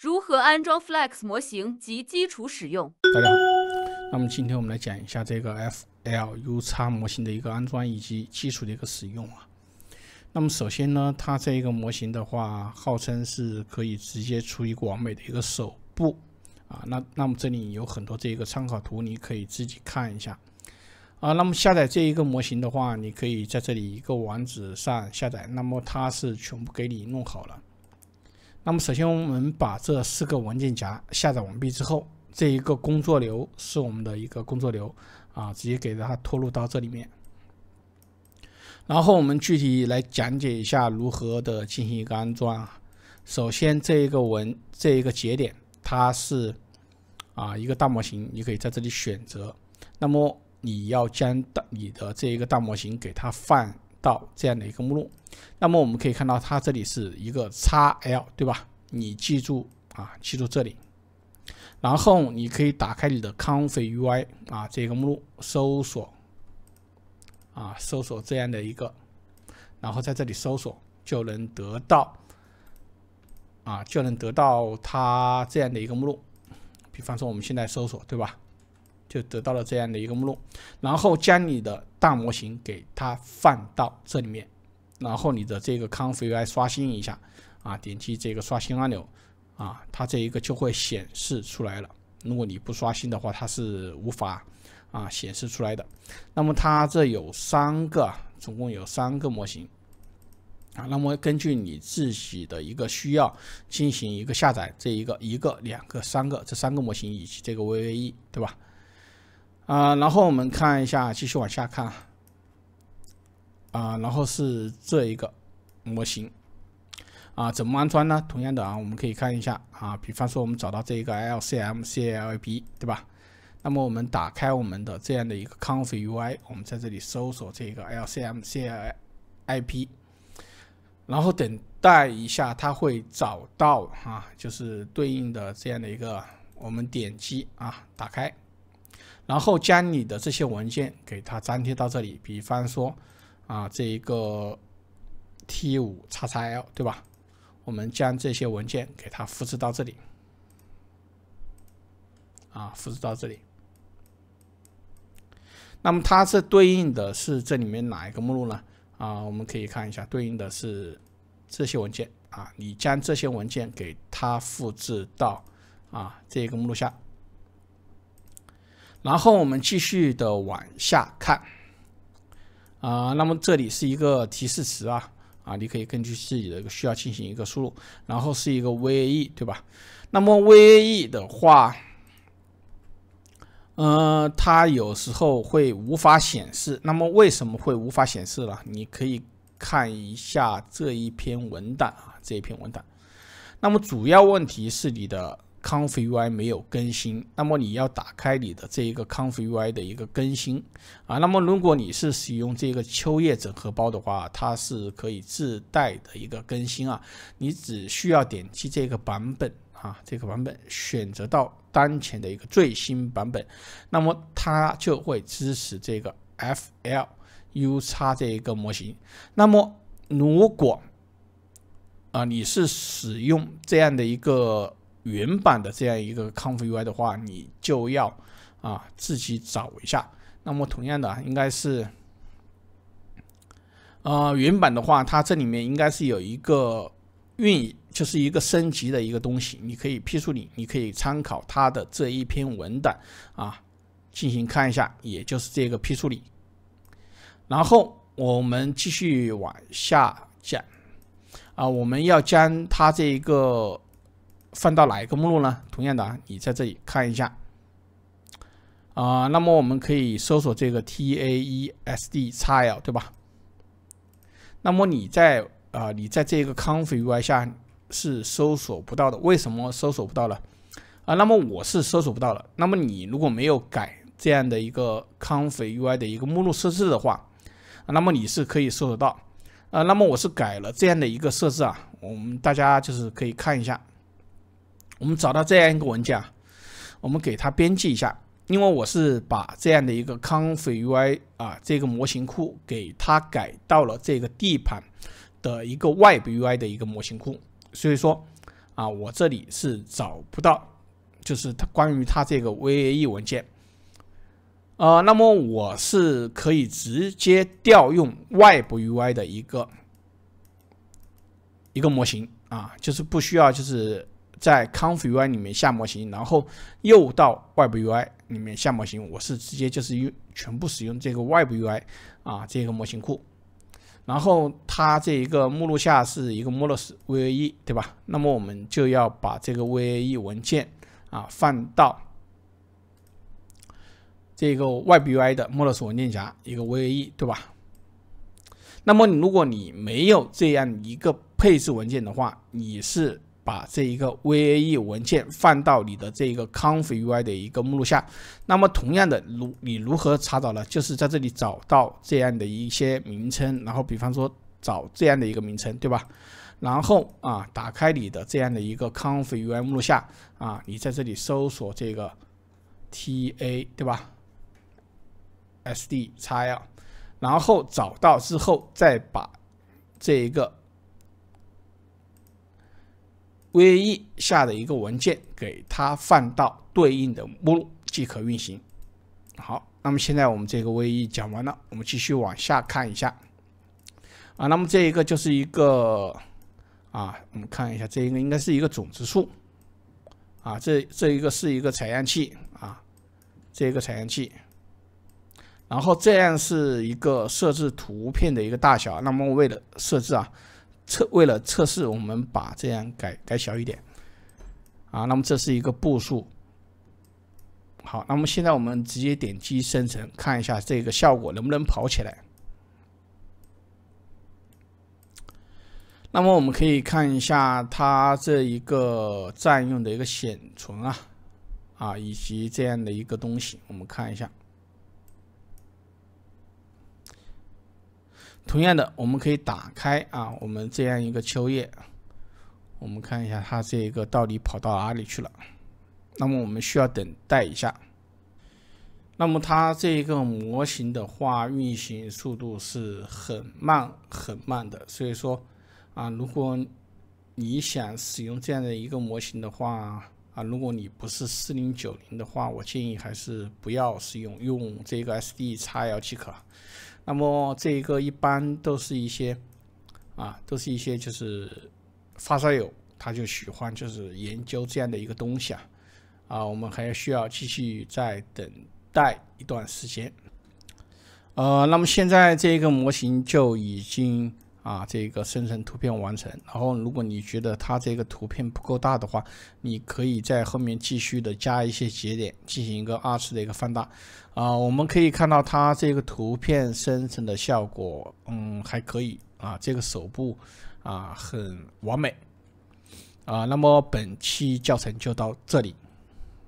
如何安装 Flex 模型及基础使用？大家好，那么今天我们来讲一下这个 FLU x 模型的一个安装以及基础的一个使用啊。那么首先呢，它这一个模型的话，号称是可以直接出一个完美的一个手部啊。那那么这里有很多这一个参考图，你可以自己看一下。啊，那么下载这一个模型的话，你可以在这里一个网址上下载。那么它是全部给你弄好了。那么首先我们把这四个文件夹下载完毕之后，这一个工作流是我们的一个工作流啊，直接给它拖入到这里面。然后我们具体来讲解一下如何的进行一个安装。啊。首先这一个文这一个节点它是啊一个大模型，你可以在这里选择。那么你要将大你的这一个大模型给它放到这样的一个目录，那么我们可以看到它这里是一个 xl，对吧？你记住啊，记住这里，然后你可以打开你的 c o n f i g y i 啊这个目录，搜索啊搜索这样的一个，然后在这里搜索就能得到啊就能得到它这样的一个目录，比方说我们现在搜索，对吧？就得到了这样的一个目录，然后将你的大模型给它放到这里面，然后你的这个 c 康复 UI 刷新一下，啊，点击这个刷新按钮，啊，它这一个就会显示出来了。如果你不刷新的话，它是无法啊显示出来的。那么它这有三个，总共有三个模型，啊，那么根据你自己的一个需要进行一个下载，这一个一个、两个、三个，这三个模型以及这个 VVE，对吧？啊，然后我们看一下，继续往下看。啊，然后是这一个模型。啊，怎么安装呢？同样的啊，我们可以看一下啊，比方说我们找到这一个 LCMCLIP，对吧？那么我们打开我们的这样的一个 Confi UI，我们在这里搜索这个 LCMCLIP，然后等待一下，它会找到啊，就是对应的这样的一个，我们点击啊，打开。然后将你的这些文件给它粘贴到这里，比方说啊，这一个 T 五 X X L 对吧？我们将这些文件给它复制到这里，啊，复制到这里。那么它这对应的是这里面哪一个目录呢？啊，我们可以看一下，对应的是这些文件啊。你将这些文件给它复制到啊这个目录下。然后我们继续的往下看，啊，那么这里是一个提示词啊，啊，你可以根据自己的一个需要进行一个输入，然后是一个 VAE 对吧？那么 VAE 的话，嗯，它有时候会无法显示，那么为什么会无法显示了？你可以看一下这一篇文档啊，这一篇文档，那么主要问题是你的。康飞 U I 没有更新，那么你要打开你的这一个康飞 U I 的一个更新啊。那么如果你是使用这个秋叶整合包的话，它是可以自带的一个更新啊。你只需要点击这个版本啊，这个版本选择到当前的一个最新版本，那么它就会支持这个 F L U 叉这一个模型。那么如果啊，你是使用这样的一个。原版的这样一个康复 UI 的话，你就要啊自己找一下。那么同样的，应该是呃原版的话，它这里面应该是有一个运，就是一个升级的一个东西，你可以批处理，你可以参考它的这一篇文档啊进行看一下，也就是这个批处理。然后我们继续往下讲啊，我们要将它这一个。放到哪一个目录呢？同样的，你在这里看一下啊。那么我们可以搜索这个 T A E S D X L，对吧？那么你在啊，你在这个 config U I 下是搜索不到的。为什么搜索不到了？啊，那么我是搜索不到了。那么你如果没有改这样的一个 config U I 的一个目录设置的话，那么你是可以搜索到啊。那么我是改了这样的一个设置啊。我们大家就是可以看一下。我们找到这样一个文件，啊，我们给它编辑一下，因为我是把这样的一个 confui i 啊这个模型库给它改到了这个 D 盘的一个外部 UI 的一个模型库，所以说啊我这里是找不到，就是它关于它这个 vae 文件啊，那么我是可以直接调用外部 UI 的一个一个模型啊，就是不需要就是。在 conf UI 里面下模型，然后又到 web UI 里面下模型，我是直接就是用全部使用这个 web UI 啊这个模型库，然后它这一个目录下是一个 models VAE 对吧？那么我们就要把这个 VAE 文件啊放到这个外部 UI 的 models 文件夹一个 VAE 对吧？那么如果你没有这样一个配置文件的话，你是。把这一个 V A E 文件放到你的这一个 Config UI 的一个目录下。那么同样的，如你如何查找呢？就是在这里找到这样的一些名称，然后比方说找这样的一个名称，对吧？然后啊，打开你的这样的一个 Config UI 目录下啊，你在这里搜索这个 T A 对吧？S D X L，然后找到之后再把这一个。Vae 下的一个文件，给它放到对应的目录即可运行。好，那么现在我们这个 Vae 讲完了，我们继续往下看一下。啊，那么这一个就是一个，啊，我们看一下，这一个应该是一个种子数。啊，这这一个是一个采样器啊，这一个采样器。然后这样是一个设置图片的一个大小。那么为了设置啊。测为了测试，我们把这样改改小一点，啊，那么这是一个步数。好，那么现在我们直接点击生成，看一下这个效果能不能跑起来。那么我们可以看一下它这一个占用的一个显存啊，啊，以及这样的一个东西，我们看一下。同样的，我们可以打开啊，我们这样一个秋叶，我们看一下它这个到底跑到哪里去了。那么我们需要等待一下。那么它这一个模型的话，运行速度是很慢很慢的。所以说啊，如果你想使用这样的一个模型的话啊，如果你不是四零九零的话，我建议还是不要使用，用这个 SD 叉 L 即可。那么这一个一般都是一些，啊，都是一些就是发烧友，他就喜欢就是研究这样的一个东西啊，啊，我们还需要继续再等待一段时间，呃，那么现在这一个模型就已经。啊，这个生成图片完成，然后如果你觉得它这个图片不够大的话，你可以在后面继续的加一些节点，进行一个二次的一个放大。啊，我们可以看到它这个图片生成的效果，嗯，还可以啊，这个手部啊很完美。啊，那么本期教程就到这里。